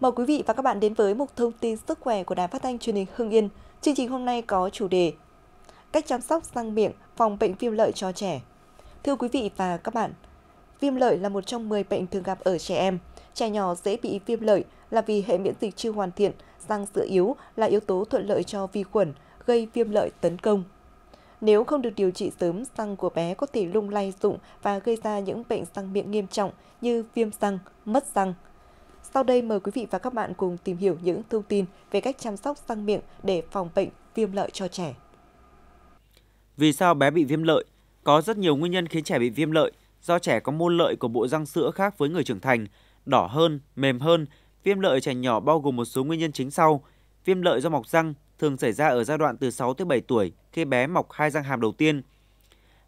Mời quý vị và các bạn đến với một thông tin sức khỏe của Đài Phát thanh Truyền hình Hưng Yên. Chương trình hôm nay có chủ đề Cách chăm sóc răng miệng phòng bệnh viêm lợi cho trẻ. Thưa quý vị và các bạn, viêm lợi là một trong 10 bệnh thường gặp ở trẻ em. Trẻ nhỏ dễ bị viêm lợi là vì hệ miễn dịch chưa hoàn thiện, răng sữa yếu là yếu tố thuận lợi cho vi khuẩn gây viêm lợi tấn công. Nếu không được điều trị sớm, răng của bé có thể lung lay rụng và gây ra những bệnh răng miệng nghiêm trọng như viêm răng, mất răng, sau đây mời quý vị và các bạn cùng tìm hiểu những thông tin về cách chăm sóc răng miệng để phòng bệnh viêm lợi cho trẻ. Vì sao bé bị viêm lợi? Có rất nhiều nguyên nhân khiến trẻ bị viêm lợi do trẻ có mô lợi của bộ răng sữa khác với người trưởng thành, đỏ hơn, mềm hơn. Viêm lợi trẻ nhỏ bao gồm một số nguyên nhân chính sau. Viêm lợi do mọc răng thường xảy ra ở giai đoạn từ 6 tới 7 tuổi khi bé mọc hai răng hàm đầu tiên.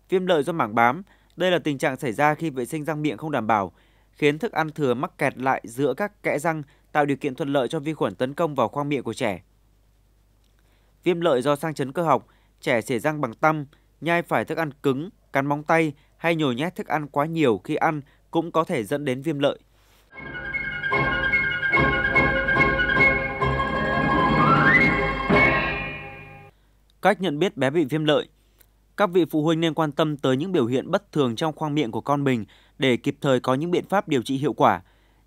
Viêm lợi do mảng bám, đây là tình trạng xảy ra khi vệ sinh răng miệng không đảm bảo, khiến thức ăn thừa mắc kẹt lại giữa các kẽ răng, tạo điều kiện thuận lợi cho vi khuẩn tấn công vào khoang miệng của trẻ. Viêm lợi do sang chấn cơ học, trẻ xẻ răng bằng tăm, nhai phải thức ăn cứng, cắn móng tay hay nhồi nhét thức ăn quá nhiều khi ăn cũng có thể dẫn đến viêm lợi. Cách nhận biết bé bị viêm lợi – các vị phụ huynh nên quan tâm tới những biểu hiện bất thường trong khoang miệng của con mình để kịp thời có những biện pháp điều trị hiệu quả.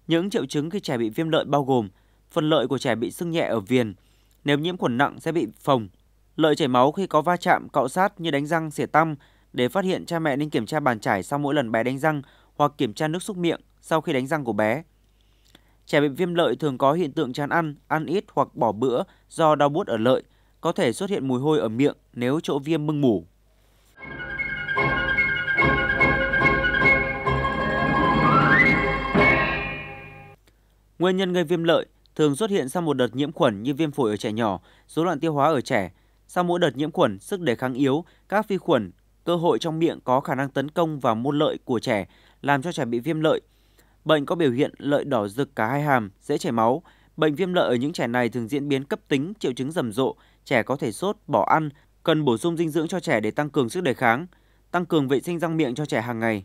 Những triệu chứng khi trẻ bị viêm lợi bao gồm phần lợi của trẻ bị sưng nhẹ ở viền, nếu nhiễm khuẩn nặng sẽ bị phồng, lợi chảy máu khi có va chạm, cọ sát như đánh răng, xỉa tăm. Để phát hiện cha mẹ nên kiểm tra bàn chải sau mỗi lần bé đánh răng hoặc kiểm tra nước súc miệng sau khi đánh răng của bé. Trẻ bị viêm lợi thường có hiện tượng chán ăn, ăn ít hoặc bỏ bữa do đau buốt ở lợi, có thể xuất hiện mùi hôi ở miệng nếu chỗ viêm mưng mủ, Nguyên nhân gây viêm lợi thường xuất hiện sau một đợt nhiễm khuẩn như viêm phổi ở trẻ nhỏ, rối loạn tiêu hóa ở trẻ. Sau mỗi đợt nhiễm khuẩn, sức đề kháng yếu, các vi khuẩn, cơ hội trong miệng có khả năng tấn công vào môn lợi của trẻ, làm cho trẻ bị viêm lợi. Bệnh có biểu hiện lợi đỏ rực cả hai hàm, dễ chảy máu. Bệnh viêm lợi ở những trẻ này thường diễn biến cấp tính, triệu chứng rầm rộ, trẻ có thể sốt, bỏ ăn, cần bổ sung dinh dưỡng cho trẻ để tăng cường sức đề kháng, tăng cường vệ sinh răng miệng cho trẻ hàng ngày.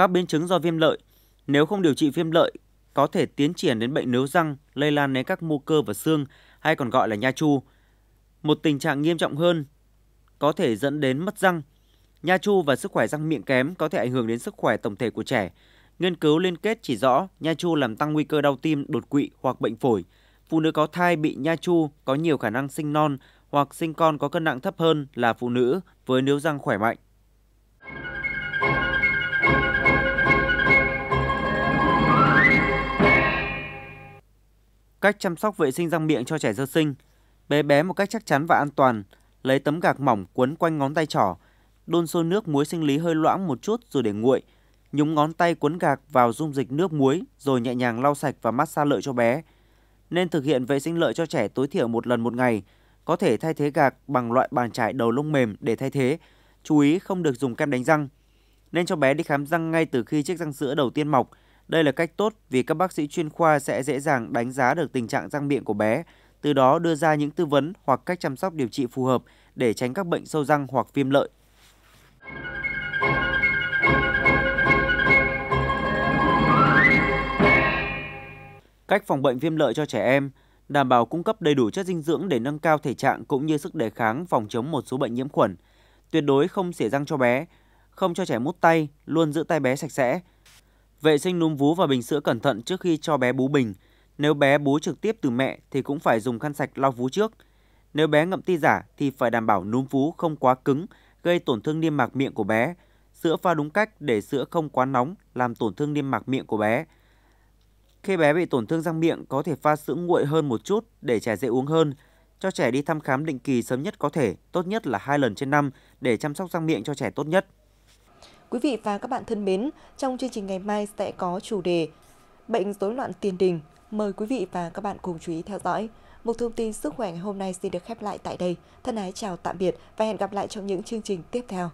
Các biến chứng do viêm lợi, nếu không điều trị viêm lợi, có thể tiến triển đến bệnh nướu răng, lây lan đến các mô cơ và xương, hay còn gọi là nha chu. Một tình trạng nghiêm trọng hơn có thể dẫn đến mất răng. Nha chu và sức khỏe răng miệng kém có thể ảnh hưởng đến sức khỏe tổng thể của trẻ. Nghiên cứu liên kết chỉ rõ nha chu làm tăng nguy cơ đau tim, đột quỵ hoặc bệnh phổi. Phụ nữ có thai bị nha chu có nhiều khả năng sinh non hoặc sinh con có cân nặng thấp hơn là phụ nữ với nếu răng khỏe mạnh. cách chăm sóc vệ sinh răng miệng cho trẻ sơ sinh, bé bé một cách chắc chắn và an toàn, lấy tấm gạc mỏng quấn quanh ngón tay trỏ, đun sôi nước muối sinh lý hơi loãng một chút rồi để nguội, nhúng ngón tay quấn gạc vào dung dịch nước muối rồi nhẹ nhàng lau sạch và massage lợi cho bé. Nên thực hiện vệ sinh lợi cho trẻ tối thiểu một lần một ngày, có thể thay thế gạc bằng loại bàn trải đầu lông mềm để thay thế. Chú ý không được dùng kem đánh răng. Nên cho bé đi khám răng ngay từ khi chiếc răng sữa đầu tiên mọc – đây là cách tốt vì các bác sĩ chuyên khoa sẽ dễ dàng đánh giá được tình trạng răng miệng của bé, từ đó đưa ra những tư vấn hoặc cách chăm sóc điều trị phù hợp để tránh các bệnh sâu răng hoặc viêm lợi. Cách phòng bệnh viêm lợi cho trẻ em đảm bảo cung cấp đầy đủ chất dinh dưỡng để nâng cao thể trạng cũng như sức đề kháng phòng chống một số bệnh nhiễm khuẩn. Tuyệt đối không xỉa răng cho bé, không cho trẻ mút tay, luôn giữ tay bé sạch sẽ. Vệ sinh núm vú và bình sữa cẩn thận trước khi cho bé bú bình. Nếu bé bú trực tiếp từ mẹ thì cũng phải dùng khăn sạch lau vú trước. Nếu bé ngậm ti giả thì phải đảm bảo núm vú không quá cứng, gây tổn thương niêm mạc miệng của bé. Sữa pha đúng cách để sữa không quá nóng, làm tổn thương niêm mạc miệng của bé. Khi bé bị tổn thương răng miệng, có thể pha sữa nguội hơn một chút để trẻ dễ uống hơn. Cho trẻ đi thăm khám định kỳ sớm nhất có thể, tốt nhất là 2 lần trên năm để chăm sóc răng miệng cho trẻ tốt nhất. Quý vị và các bạn thân mến, trong chương trình ngày mai sẽ có chủ đề Bệnh rối loạn tiền đình. Mời quý vị và các bạn cùng chú ý theo dõi. Một thông tin sức khỏe ngày hôm nay xin được khép lại tại đây. Thân ái chào tạm biệt và hẹn gặp lại trong những chương trình tiếp theo.